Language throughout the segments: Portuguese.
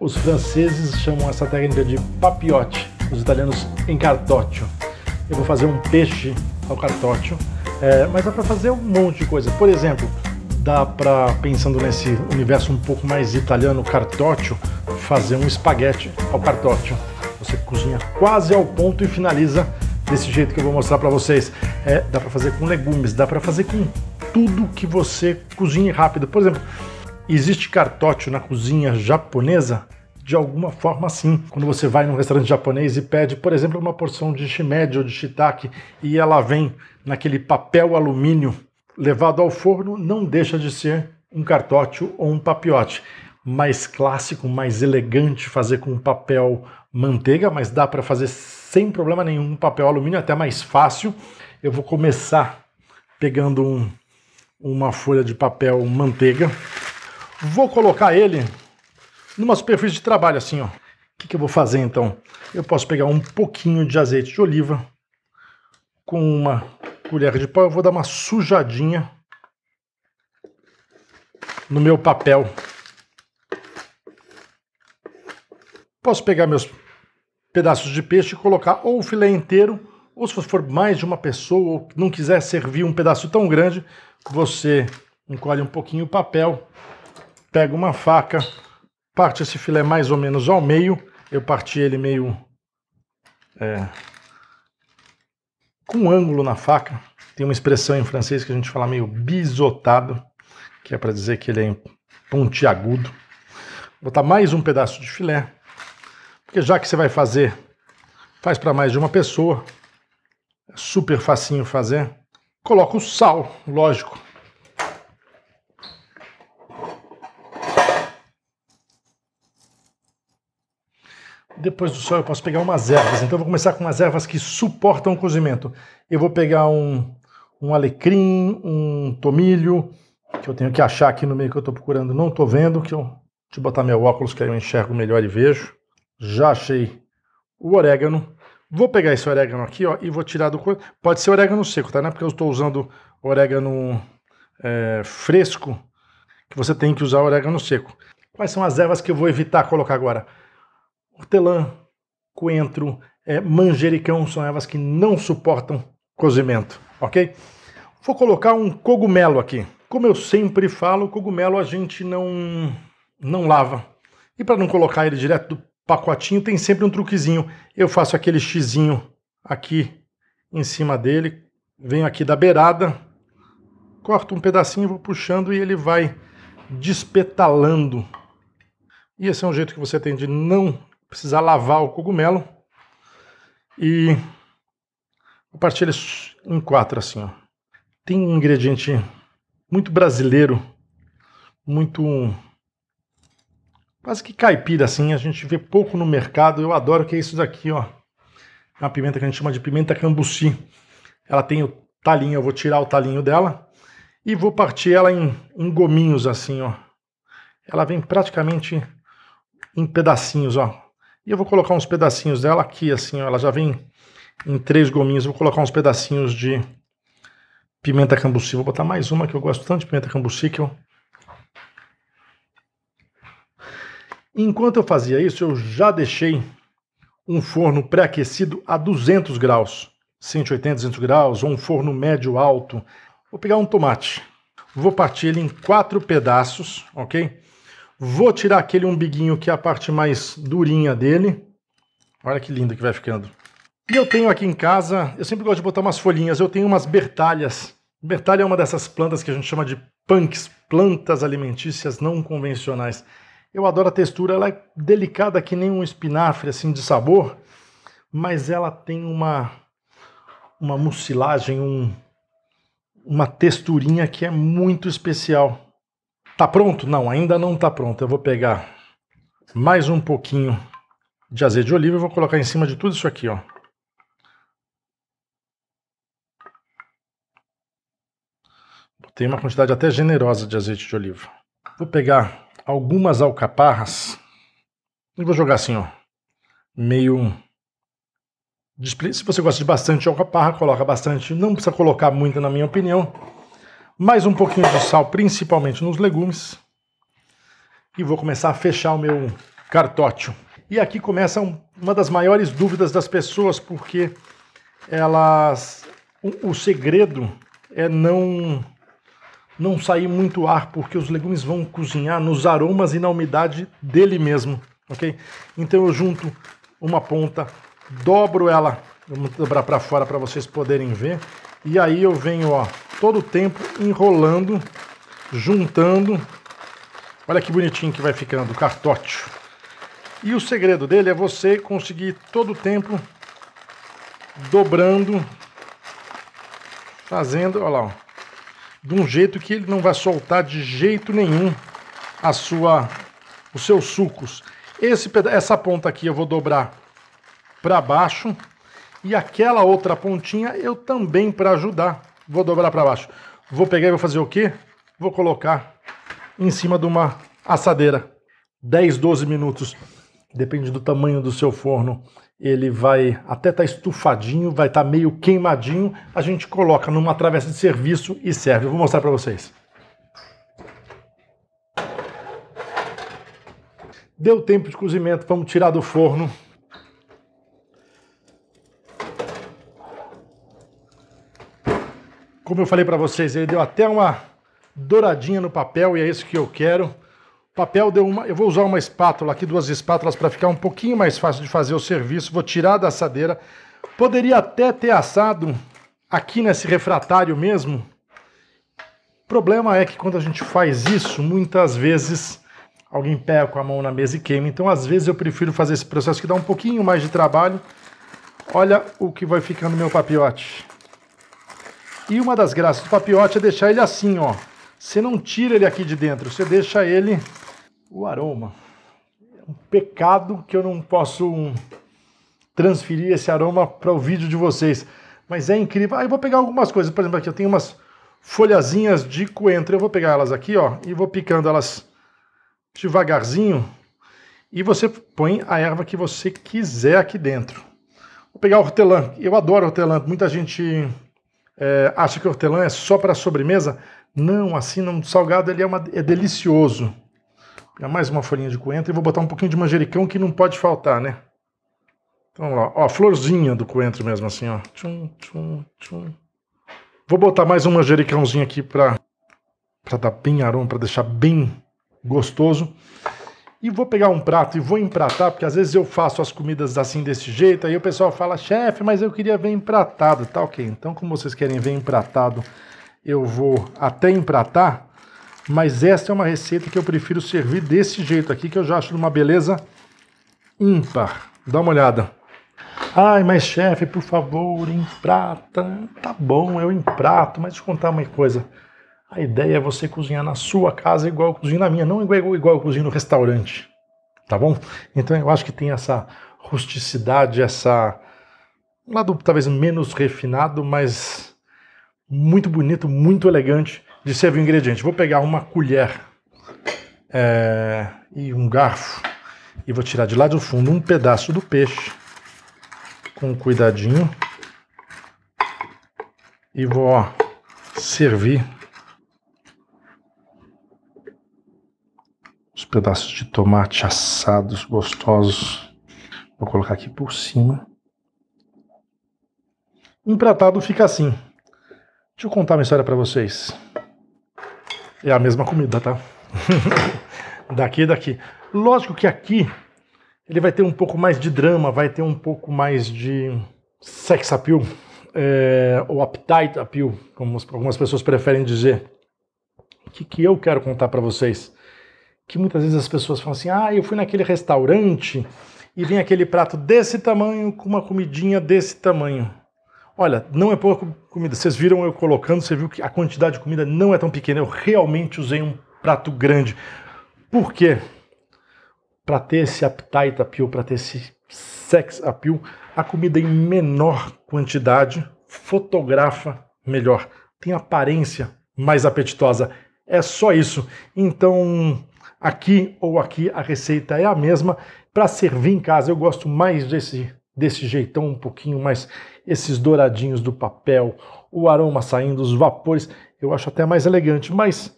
Os franceses chamam essa técnica de papiote, os italianos encartoccio. Eu vou fazer um peixe ao cartoccio, é, mas dá para fazer um monte de coisa. Por exemplo, dá para, pensando nesse universo um pouco mais italiano, cartoccio, fazer um espaguete ao cartoccio. Você cozinha quase ao ponto e finaliza desse jeito que eu vou mostrar para vocês. É, dá para fazer com legumes, dá para fazer com tudo que você cozinhe rápido. Por exemplo, Existe cartócio na cozinha japonesa? De alguma forma, sim. Quando você vai num restaurante japonês e pede, por exemplo, uma porção de shimeji ou de shiitake e ela vem naquele papel alumínio levado ao forno, não deixa de ser um cartócio ou um papiote. Mais clássico, mais elegante fazer com papel manteiga, mas dá para fazer sem problema nenhum papel alumínio, até mais fácil. Eu vou começar pegando um, uma folha de papel manteiga Vou colocar ele numa superfície de trabalho assim, ó. O que, que eu vou fazer então? Eu posso pegar um pouquinho de azeite de oliva com uma colher de pau. Eu vou dar uma sujadinha no meu papel. Posso pegar meus pedaços de peixe e colocar ou o filé inteiro, ou se for mais de uma pessoa ou não quiser servir um pedaço tão grande, você encolhe um pouquinho o papel pega uma faca, parte esse filé mais ou menos ao meio. Eu parti ele meio é, com um ângulo na faca. Tem uma expressão em francês que a gente fala meio bisotado, que é para dizer que ele é pontiagudo. Vou botar mais um pedaço de filé, porque já que você vai fazer, faz para mais de uma pessoa. É super facinho fazer. Coloca o sal, lógico. depois do sol eu posso pegar umas ervas. Então eu vou começar com umas ervas que suportam o cozimento. Eu vou pegar um, um alecrim, um tomilho, que eu tenho que achar aqui no meio que eu estou procurando. Não estou vendo, que eu... Deixa eu botar meu óculos que aí eu enxergo melhor e vejo. Já achei o orégano. Vou pegar esse orégano aqui ó, e vou tirar do... Pode ser orégano seco, tá? Não é porque eu estou usando orégano é, fresco que você tem que usar orégano seco. Quais são as ervas que eu vou evitar colocar agora? hortelã, coentro, é, manjericão são ervas que não suportam cozimento, ok? Vou colocar um cogumelo aqui. Como eu sempre falo, cogumelo a gente não, não lava. E para não colocar ele direto do pacotinho, tem sempre um truquezinho. Eu faço aquele xizinho aqui em cima dele, venho aqui da beirada, corto um pedacinho, vou puxando e ele vai despetalando. E esse é um jeito que você tem de não precisar lavar o cogumelo e vou partir ele em quatro assim, ó. Tem um ingrediente muito brasileiro, muito quase que caipira assim, a gente vê pouco no mercado. Eu adoro que é isso daqui, ó. É uma pimenta que a gente chama de pimenta cambuci. Ela tem o talinho, eu vou tirar o talinho dela e vou partir ela em, em gominhos assim, ó. Ela vem praticamente em pedacinhos, ó. E eu vou colocar uns pedacinhos dela aqui, assim, ó, ela já vem em três gominhos. Eu vou colocar uns pedacinhos de pimenta cambuci. Vou botar mais uma que eu gosto tanto de pimenta cambuci que eu... Enquanto eu fazia isso, eu já deixei um forno pré-aquecido a 200 graus, 180, 200 graus, ou um forno médio alto. Vou pegar um tomate, vou partir ele em quatro pedaços, ok? Vou tirar aquele umbiguinho que é a parte mais durinha dele. Olha que lindo que vai ficando. E eu tenho aqui em casa, eu sempre gosto de botar umas folhinhas, eu tenho umas bertalhas. Bertalha é uma dessas plantas que a gente chama de punks, plantas alimentícias não convencionais. Eu adoro a textura, ela é delicada que nem um espinafre assim de sabor, mas ela tem uma uma mucilagem, um, uma texturinha que é muito especial. Tá pronto? Não, ainda não tá pronto. Eu vou pegar mais um pouquinho de azeite de oliva e vou colocar em cima de tudo isso aqui, ó. Tem uma quantidade até generosa de azeite de oliva. Vou pegar algumas alcaparras e vou jogar assim, ó. Meio. Se você gosta de bastante alcaparra, coloca bastante. Não precisa colocar muito, na minha opinião mais um pouquinho de sal, principalmente nos legumes. E vou começar a fechar o meu cartótio. E aqui começa uma das maiores dúvidas das pessoas, porque elas o, o segredo é não não sair muito ar, porque os legumes vão cozinhar nos aromas e na umidade dele mesmo, OK? Então eu junto uma ponta, dobro ela, vou dobrar para fora para vocês poderem ver e aí eu venho, ó, todo o tempo enrolando, juntando. Olha que bonitinho que vai ficando o cartótio. E o segredo dele é você conseguir todo o tempo dobrando, fazendo, olha lá, ó, de um jeito que ele não vai soltar de jeito nenhum a sua, os seus sucos. Esse, essa ponta aqui eu vou dobrar para baixo, e aquela outra pontinha eu também, para ajudar, vou dobrar para baixo. Vou pegar e vou fazer o quê? Vou colocar em cima de uma assadeira. 10, 12 minutos, depende do tamanho do seu forno. Ele vai até estar tá estufadinho, vai estar tá meio queimadinho. A gente coloca numa travessa de serviço e serve. Eu vou mostrar para vocês. Deu tempo de cozimento, vamos tirar do forno. Como eu falei para vocês, ele deu até uma douradinha no papel e é isso que eu quero. O papel deu uma... Eu vou usar uma espátula aqui, duas espátulas, para ficar um pouquinho mais fácil de fazer o serviço. Vou tirar da assadeira. Poderia até ter assado aqui nesse refratário mesmo. O problema é que quando a gente faz isso, muitas vezes alguém pega com a mão na mesa e queima. Então, às vezes, eu prefiro fazer esse processo que dá um pouquinho mais de trabalho. Olha o que vai ficando no meu papiote. E uma das graças do papiote é deixar ele assim, ó. Você não tira ele aqui de dentro, você deixa ele o aroma. É um pecado que eu não posso hum, transferir esse aroma para o vídeo de vocês. Mas é incrível. Aí ah, eu vou pegar algumas coisas, por exemplo, aqui eu tenho umas folhazinhas de coentro. Eu vou pegar elas aqui, ó, e vou picando elas devagarzinho. E você põe a erva que você quiser aqui dentro. Vou pegar o hortelã. Eu adoro hortelã. Muita gente é, acha que hortelã é só para sobremesa? Não, assim não. Salgado ele é, uma, é delicioso. Pegar é mais uma folhinha de coentro e vou botar um pouquinho de manjericão que não pode faltar, né? Então, lá, ó, florzinha do coentro mesmo, assim, ó. Tchum, tchum, tchum. Vou botar mais um manjericãozinho aqui para dar bem aroma, para deixar bem gostoso e vou pegar um prato e vou empratar, porque às vezes eu faço as comidas assim desse jeito, aí o pessoal fala, chefe, mas eu queria ver empratado. Tá ok, então como vocês querem ver empratado, eu vou até empratar, mas esta é uma receita que eu prefiro servir desse jeito aqui, que eu já acho uma beleza ímpar. Dá uma olhada. Ai, mas chefe, por favor, emprata. Tá bom, eu emprato, mas deixa eu contar uma coisa. A ideia é você cozinhar na sua casa igual eu cozinho na minha, não igual, igual eu cozinho no restaurante, tá bom? Então eu acho que tem essa rusticidade, essa um lado talvez menos refinado, mas muito bonito, muito elegante de servir o ingrediente. Vou pegar uma colher é, e um garfo e vou tirar de lá do fundo um pedaço do peixe com cuidadinho e vou ó, servir pedaços de tomate assados, gostosos. Vou colocar aqui por cima. Empratado fica assim. Deixa eu contar uma história para vocês. É a mesma comida, tá? daqui e daqui. Lógico que aqui ele vai ter um pouco mais de drama, vai ter um pouco mais de sex appeal, é, ou appetite appeal, como algumas pessoas preferem dizer. O que, que eu quero contar para vocês? que muitas vezes as pessoas falam assim: ah, eu fui naquele restaurante e vem aquele prato desse tamanho com uma comidinha desse tamanho. Olha, não é pouca comida. Vocês viram eu colocando, você viu que a quantidade de comida não é tão pequena. Eu realmente usei um prato grande. Por quê? Para ter esse appetite appeal, para ter esse sex appeal, a comida em menor quantidade fotografa melhor, tem aparência mais apetitosa. É só isso. Então, aqui ou aqui, a receita é a mesma. Para servir em casa, eu gosto mais desse, desse jeitão um pouquinho, mais esses douradinhos do papel, o aroma saindo, os vapores, eu acho até mais elegante. Mas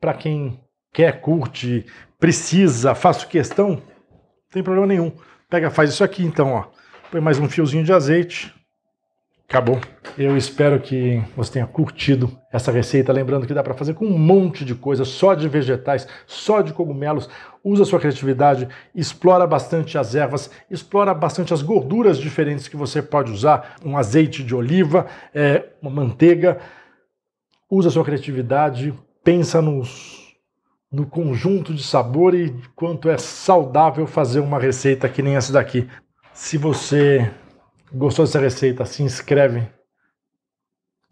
para quem quer, curte, precisa, faço questão, não tem problema nenhum. Pega, faz isso aqui então, ó. Põe mais um fiozinho de azeite, Acabou. Eu espero que você tenha curtido essa receita. Lembrando que dá para fazer com um monte de coisa, só de vegetais, só de cogumelos. Usa a sua criatividade, explora bastante as ervas, explora bastante as gorduras diferentes que você pode usar. Um azeite de oliva, é, uma manteiga. Usa a sua criatividade, pensa nos, no conjunto de sabor e quanto é saudável fazer uma receita que nem essa daqui. Se você Gostou dessa receita? Se inscreve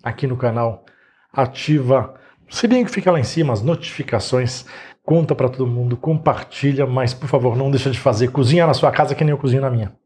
aqui no canal, ativa o sininho que fica lá em cima, as notificações, conta para todo mundo, compartilha, mas por favor não deixa de fazer, cozinha na sua casa que nem eu cozinho na minha.